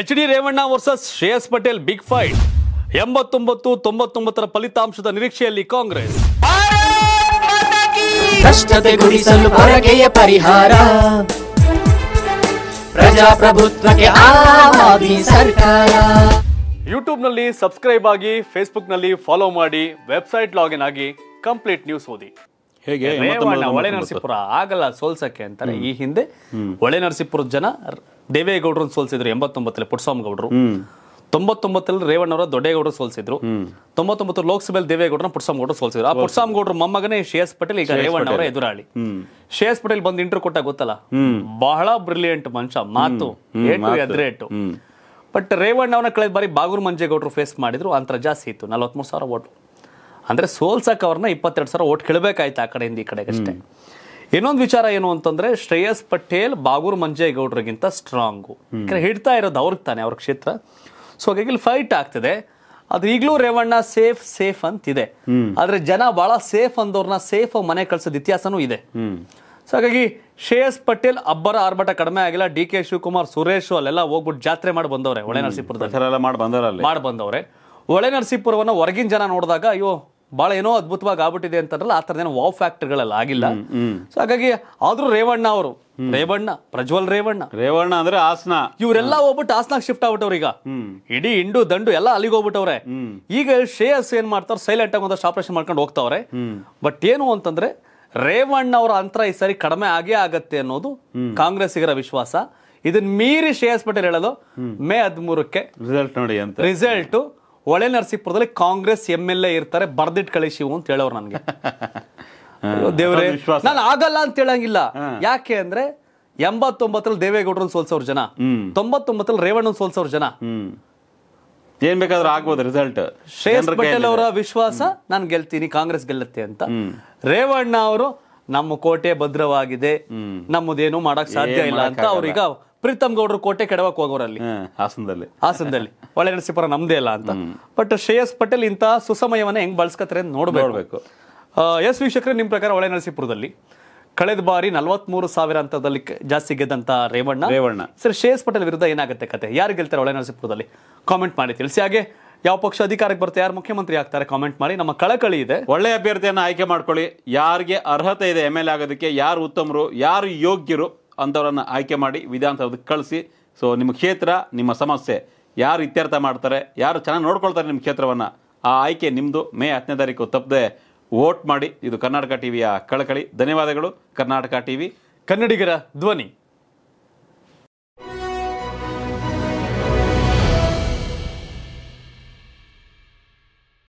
H D Revanna versus Shreyas Patel big fight ಎಂಬತ್ತೊಂಬತ್ತು ತೊಂಬತ್ತೊಂಬತ್ತರ ಫಲಿತಾಂಶದ ನಿರೀಕ್ಷೆಯಲ್ಲಿ ಕಾಂಗ್ರೆಸ್ ಕಷ್ಟತೆ ಗುಡಿಸಲು ಪರಿಹಾರ ಪ್ರಜಾಪ್ರಭುತ್ವಕ್ಕೆ ಸರ್ಕಾರ ಯೂಟ್ಯೂಬ್ನಲ್ಲಿ ಸಬ್ಸ್ಕ್ರೈಬ್ ಆಗಿ ಫೇಸ್ಬುಕ್ನಲ್ಲಿ ಫಾಲೋ ಮಾಡಿ ವೆಬ್ಸೈಟ್ ಲಾಗಿನ್ ಆಗಿ ಕಂಪ್ಲೀಟ್ ನ್ಯೂಸ್ ಓದಿ ಹೇಗೆ ಹೊಳೆ ಆಗಲ್ಲ ಸೋಲ್ಸಕ್ಕೆ ಅಂತಾರೆ ಈ ಹಿಂದೆ ಒಳೆ ನರಸಿಂಪುರ ಜನ ದೇವೇಗೌಡರು ಸೋಲ್ಸಿದ್ರು ಎಂಬತ್ತೊಂಬತ್ತಲ್ಲಿ ಪುಟ್ಸ್ವಾಮಿ ಗೌಡರು ತೊಂಬತ್ತೊಂಬತ್ತಲ್ಲಿ ರೇವಣ್ಣವರ ದೊಡ್ಡೇಗೌಡರು ಸೋಲ್ಸಿದ್ರು ತೊಂಬತ್ತೊಂಬತ್ತು ಲೋಕಸಭೆಯಲ್ಲಿ ದೇವೇಗೌಡರನ್ನ ಪುಟ್ಸ್ವಾಮಿ ಗೌಡರು ಸೋಲ್ಸಿದ್ರು ಆ ಪುಟ್ಸ್ವಾಮಿ ಗೌಡ್ರು ಮೊಮ್ಮಗನೇ ಶ್ರೇಯಸ್ ಪಟೇಲ್ ಈಗ ರೇವಣ್ಣವರ ಎದುರಾಳಿ ಶ್ರೇಯಸ್ ಪಟೇಲ್ ಬಂದು ಇಂಟರ್ ಕೊಟ್ಟಾಗ ಗೊತ್ತಲ್ಲ ಬಹಳ ಬ್ರಿಲಿಯಂಟ್ ಮನುಷ್ಯ ಮಾತು ಏಟು ಎದ್ರೇಟು ಬಟ್ ರೇವಣ್ಣ ಅವನ ಕಳೆದ ಬಾರಿ ಬಾಗೂರು ಮಂಜೇಗೌಡರು ಫೇಸ್ ಮಾಡಿದ್ರು ಅಂತರ ಜಾಸ್ತಿ ಇತ್ತು ನಲವತ್ಮೂರು ಸಾವಿರ ಓಟು ಅಂದ್ರೆ ಸೋಲ್ಸಕ್ ಅವ್ರನ್ನ ಇಪ್ಪತ್ತೆರಡು ಸಾವಿರ ಓಟ್ ಕೇಳಬೇಕಾಯ್ತು ಆ ಕಡೆಯಿಂದ ಈ ಕಡೆಗೆ ಅಷ್ಟೇ ಇನ್ನೊಂದು ವಿಚಾರ ಏನು ಅಂತಂದ್ರೆ ಶ್ರೇಯಸ್ ಪಟೇಲ್ ಬಾಗೂರ್ ಮಂಜೇಗೌಡರಿಗಿಂತ ಸ್ಟ್ರಾಂಗು ಹಿಡ್ತಾ ಇರೋದು ಅವ್ರಿಗೆ ತಾನೆ ಅವ್ರ ಕ್ಷೇತ್ರ ಸೊ ಹಾಗಾಗಿ ಫೈಟ್ ಆಗ್ತದೆ ಅದು ಈಗಲೂ ರೇವಣ್ಣ ಸೇಫ್ ಸೇಫ್ ಅಂತ ಇದೆ ಆದ್ರೆ ಜನ ಬಹಳ ಸೇಫ್ ಅಂದವ್ರನ್ನ ಸೇಫ್ ಮನೆ ಕಳ್ಸೋದ ಇತಿಹಾಸನೂ ಇದೆ ಸೊ ಹಾಗಾಗಿ ಶ್ರೇಯಸ್ ಪಟೇಲ್ ಅಬ್ಬರ ಆರ್ಭಟ ಕಡಿಮೆ ಆಗಿಲ್ಲ ಡಿ ಕೆ ಶಿವಕುಮಾರ್ ಸುರೇಶ್ ಅಲ್ಲೆಲ್ಲ ಹೋಗ್ಬಿಟ್ಟು ಜಾತ್ರೆ ಮಾಡಿ ಬಂದವ್ರೆ ಒಳೆ ನರಸೀಪುರದಲ್ಲಿ ಮಾಡಿ ಬಂದವ್ರೆ ಒಳೆ ನರಸೀಪುರವನ್ನು ಹೊರಗಿನ ಜನ ನೋಡಿದಾಗ ಅಯ್ಯೋ ಬಹಳ ಏನೋ ಅದ್ಭುತವಾಗಿ ಆಗ್ಬಿಟ್ಟಿದೆ ಅಂತಂದ್ರಲ್ಲ ಆ ಥರದೇನೋ ವಾವ್ ಫ್ಯಾಕ್ಟ್ರಿಗಳೆಲ್ಲ ಆಗಿಲ್ಲ ಸೊ ಹಾಗಾಗಿ ಆದರೂ ರೇವಣ್ಣ ಅವರು ರೇವಣ್ಣ ಪ್ರಜ್ವಲ್ ರೇವಣ್ಣ ರೇವಣ್ಣ ಅಂದ್ರೆ ಹಾಸನ ಇವರೆಲ್ಲ ಹೋಗ್ಬಿಟ್ಟು ಹಾಸನಾಗ ಶಿಫ್ಟ್ ಆಗ್ಬಿಟ್ಟವ್ರು ಈಗ ಇಡೀ ಹಿಂಡು ದಂಡು ಎಲ್ಲ ಅಲ್ಲಿಗೆ ಹೋಗ್ಬಿಟ್ಟವ್ರೆ ಈಗ ಶ್ರೇಯಸ್ ಏನ್ ಮಾಡ್ತಾವ್ರೆ ಸೈಲೆಂಟ್ ಆಗಿ ಒಂದಷ್ಟು ಆಪರೇಷನ್ ಮಾಡ್ಕೊಂಡು ಹೋಗ್ತಾವ್ರೆ ಬಟ್ ಏನು ಅಂತಂದ್ರೆ ರೇವಣ್ಣ ಅವರ ಅಂತರ ಈ ಸರಿ ಕಡಿಮೆ ಆಗೇ ಆಗತ್ತೆ ಅನ್ನೋದು ಕಾಂಗ್ರೆಸ್ಸಿಗರ ವಿಶ್ವಾಸ ಇದನ್ನ ಮೀರಿ ಶ್ರೇಯಸ್ ಪಟೇಲ್ ಹೇಳೋದು ಮೇ ಹದಿಮೂರಕ್ಕೆ ರಿಸಲ್ಟ್ ನೋಡಿ ಅಂತ ರಿಸಲ್ಟ್ ಹೊಳೆ ನರಸೀಪುರದಲ್ಲಿ ಕಾಂಗ್ರೆಸ್ ಎಮ್ ಎಲ್ ಎ ಇರ್ತಾರೆ ಬರ್ದಿಟ್ ಕಳಿಸಿ ಅಂತ ಹೇಳೋರು ನನಗೆ ದೇವ್ರೆ ನಾನು ಆಗಲ್ಲ ಅಂತ ಹೇಳಂಗಿಲ್ಲ ಯಾಕೆ ಅಂದ್ರೆ ಎಂಬತ್ತೊಂಬತ್ತರಲ್ಲಿ ದೇವೇಗೌಡರ ಸೋಲ್ಸೋರ್ ಜನ ತೊಂಬತ್ತೊಂಬತ್ತರಲ್ಲಿ ರೇವಣ್ಣ ಸೋಲ್ಸೋರ್ ಜನ ಏನ್ ಬೇಕಾದ್ರೂ ಆಗ್ಬೋದು ರಿಸಲ್ಟ್ ಶ್ರೇಯಸ್ ಪಟೇಲ್ ಅವರ ವಿಶ್ವಾಸ ನಾನು ಗೆಲ್ತೀನಿ ಕಾಂಗ್ರೆಸ್ ಗೆಲ್ಲತ್ತೆ ಅಂತ ರೇವಣ್ಣ ಅವರು ನಮ್ಮ ಕೋಟೆ ಭದ್ರವಾಗಿದೆ ನಮ್ಮದೇನು ಮಾಡಕ್ ಸಾಧ್ಯ ಇಲ್ಲ ಅಂತ ಅವ್ರೀಗ ಪ್ರೀತಮ್ ಗೌಡರು ಕೋಟೆ ಕೆಡವಕ್ ಹೋಗೋರಲ್ಲಿ ಹಾಸನದಲ್ಲಿ ಹಾಸನದಲ್ಲಿ ಒಳ್ಳೆ ನರಸಿಂಹರ ನಮ್ದೇ ಇಲ್ಲ ಅಂತ ಬಟ್ ಶ್ರೇಯಸ್ ಪಟೇಲ್ ಇಂತ ಸುಸಮಯವನ್ನ ಹೆಂಗ್ ಬಳಸ್ಕತ್ತಾರೆ ಅಂತ ನೋಡ್ಬೇಕು ಎಸ್ ವೀಕ್ಷಕರೇ ನಿಮ್ ಪ್ರಕಾರ ಒಳ್ಳೆ ನರಸಿಂಹರದಲ್ಲಿ ಕಳೆದ ಬಾರಿ ಮೂರು ಸಾವಿರ ಅಂತದಲ್ಲಿ ಜಾಸ್ತಿ ಗೆದ್ದಂತ ರೇವಣ್ಣ ರೇವಣ್ಣ ಸರ್ ಶ್ರೇಯಸ್ ಪಟೇಲ್ ವಿರುದ್ಧ ಏನಾಗುತ್ತೆ ಕತೆ ಯಾರು ಗೆಲ್ತಾರೆ ಒಳ್ಳೆ ನರಸಿಂಹರದಲ್ಲಿ ಕಾಮೆಂಟ್ ಮಾಡಿ ತಿಳಿಸಿ ಹಾಗೆ ಯಾವ ಪಕ್ಷ ಅಧಿಕಾರಕ್ಕೆ ಬರುತ್ತೆ ಯಾರು ಮುಖ್ಯಮಂತ್ರಿ ಆಗ್ತಾರೆ ಕಾಮೆಂಟ್ ಮಾಡಿ ನಮ್ಮ ಕಳಕಳಿ ಇದೆ ಒಳ್ಳೆ ಅಭ್ಯರ್ಥಿಯನ್ನು ಆಯ್ಕೆ ಮಾಡ್ಕೊಳ್ಳಿ ಯಾರಿಗೆ ಅರ್ಹತೆ ಇದೆ ಎಮ್ ಎಲ್ ಎ ಆಗೋದಕ್ಕೆ ಯಾರು ಉತ್ತಮರು ಯಾರು ಯೋಗ್ಯರು ಅಂಥವರನ್ನು ಆಯ್ಕೆ ಮಾಡಿ ವಿಧಾನಸೌಧಕ್ಕೆ ಕಳಿಸಿ ಸೊ ನಿಮ್ಮ ಕ್ಷೇತ್ರ ನಿಮ್ಮ ಸಮಸ್ಯೆ ಯಾರು ಇತ್ಯರ್ಥ ಮಾಡ್ತಾರೆ ಯಾರು ಚೆನ್ನಾಗಿ ನೋಡ್ಕೊಳ್ತಾರೆ ನಿಮ್ಮ ಕ್ಷೇತ್ರವನ್ನು ಆ ಆಯ್ಕೆ ನಿಮ್ಮದು ಮೇ ಹತ್ತನೇ ತಾರೀಕು ತಪ್ಪದೆ ವೋಟ್ ಮಾಡಿ ಇದು ಕರ್ನಾಟಕ ಟಿವಿಯ ಕಳಕಳಿ ಧನ್ಯವಾದಗಳು ಕರ್ನಾಟಕ ವಿ ಕನ್ನಡಿಗರ ಧ್ವನಿ